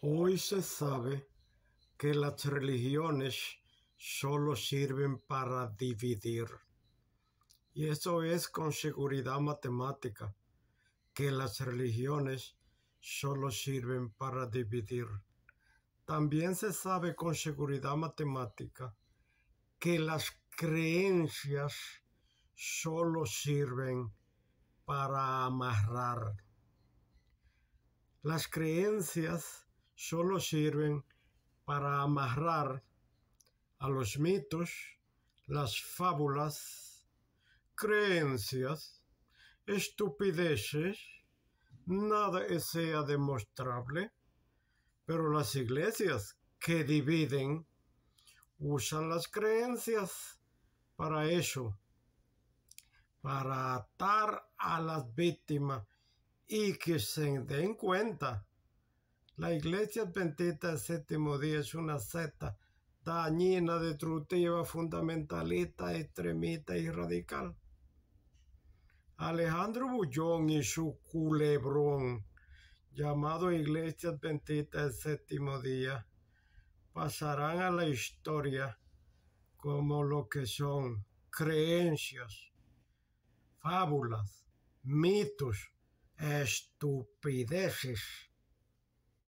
Hoy se sabe que las religiones solo sirven para dividir. Y eso es con seguridad matemática, que las religiones solo sirven para dividir. También se sabe con seguridad matemática que las creencias solo sirven para amarrar. Las creencias solo sirven para amarrar a los mitos, las fábulas, creencias, estupideces, nada sea demostrable, pero las iglesias que dividen usan las creencias para eso, para atar a las víctimas y que se den cuenta la Iglesia Adventista del Séptimo Día es una secta dañina, destructiva, fundamentalista, extremista y radical. Alejandro Bullón y su culebrón, llamado Iglesia Adventista del Séptimo Día, pasarán a la historia como lo que son creencias, fábulas, mitos, estupideces